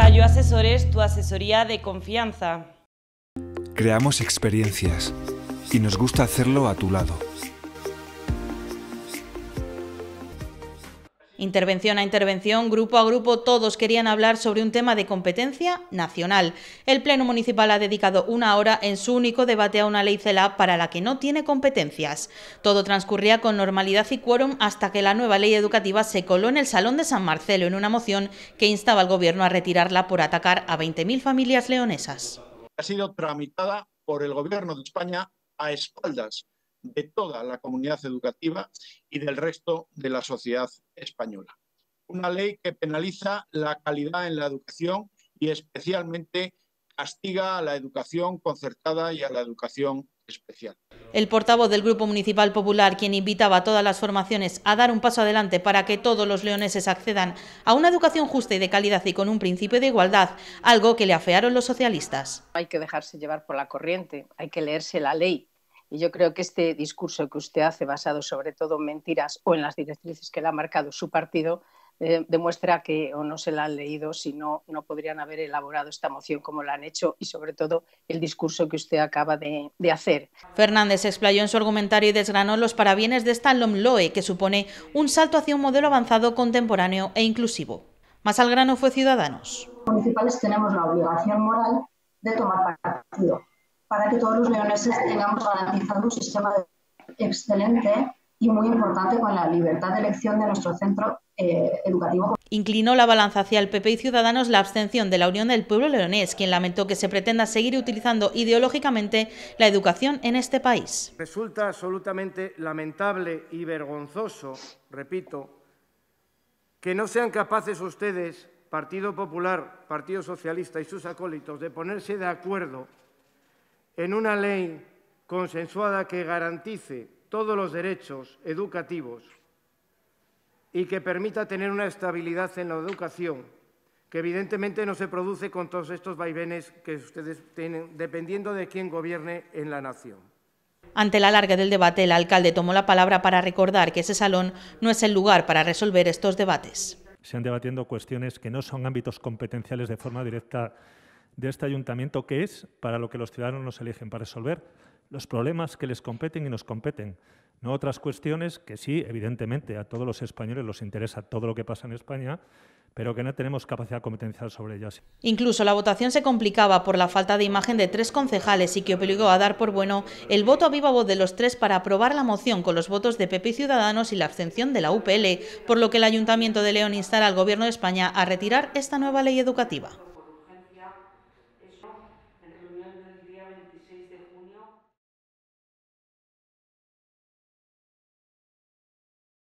Cayo Asesores, tu asesoría de confianza. Creamos experiencias y nos gusta hacerlo a tu lado Intervención a intervención, grupo a grupo, todos querían hablar sobre un tema de competencia nacional. El Pleno Municipal ha dedicado una hora en su único debate a una ley cela para la que no tiene competencias. Todo transcurría con normalidad y quórum hasta que la nueva ley educativa se coló en el Salón de San Marcelo en una moción que instaba al Gobierno a retirarla por atacar a 20.000 familias leonesas. Ha sido tramitada por el Gobierno de España a espaldas de toda la comunidad educativa y del resto de la sociedad española. Una ley que penaliza la calidad en la educación y especialmente castiga a la educación concertada y a la educación especial. El portavoz del Grupo Municipal Popular, quien invitaba a todas las formaciones a dar un paso adelante para que todos los leoneses accedan a una educación justa y de calidad y con un principio de igualdad, algo que le afearon los socialistas. Hay que dejarse llevar por la corriente, hay que leerse la ley, y yo creo que este discurso que usted hace, basado sobre todo en mentiras o en las directrices que le ha marcado su partido, eh, demuestra que o no se la han leído, si no, podrían haber elaborado esta moción como la han hecho y sobre todo el discurso que usted acaba de, hacer. Fernández explayó en su argumentario y desgranó los parabienes de esta LOMLOE, que supone un salto hacia un modelo avanzado, contemporáneo e inclusivo. Más al grano fue Ciudadanos. municipales tenemos la obligación moral de tomar partido para que todos los leoneses tengamos garantizado un sistema excelente y muy importante con la libertad de elección de nuestro centro eh, educativo. Inclinó la balanza hacia el PP y Ciudadanos la abstención de la Unión del Pueblo Leonés, quien lamentó que se pretenda seguir utilizando ideológicamente la educación en este país. Resulta absolutamente lamentable y vergonzoso, repito, que no sean capaces ustedes, Partido Popular, Partido Socialista y sus acólitos, de ponerse de acuerdo en una ley consensuada que garantice todos los derechos educativos y que permita tener una estabilidad en la educación, que evidentemente no se produce con todos estos vaivenes que ustedes tienen, dependiendo de quién gobierne en la nación. Ante la larga del debate, el alcalde tomó la palabra para recordar que ese salón no es el lugar para resolver estos debates. Se han debatiendo cuestiones que no son ámbitos competenciales de forma directa de este ayuntamiento que es para lo que los ciudadanos nos eligen, para resolver los problemas que les competen y nos competen. No otras cuestiones que sí, evidentemente, a todos los españoles les interesa todo lo que pasa en España, pero que no tenemos capacidad competencial sobre ellas. Incluso la votación se complicaba por la falta de imagen de tres concejales y que obligó a dar por bueno el voto a viva voz de los tres para aprobar la moción con los votos de PP Ciudadanos y la abstención de la UPL, por lo que el Ayuntamiento de León instará al Gobierno de España a retirar esta nueva ley educativa.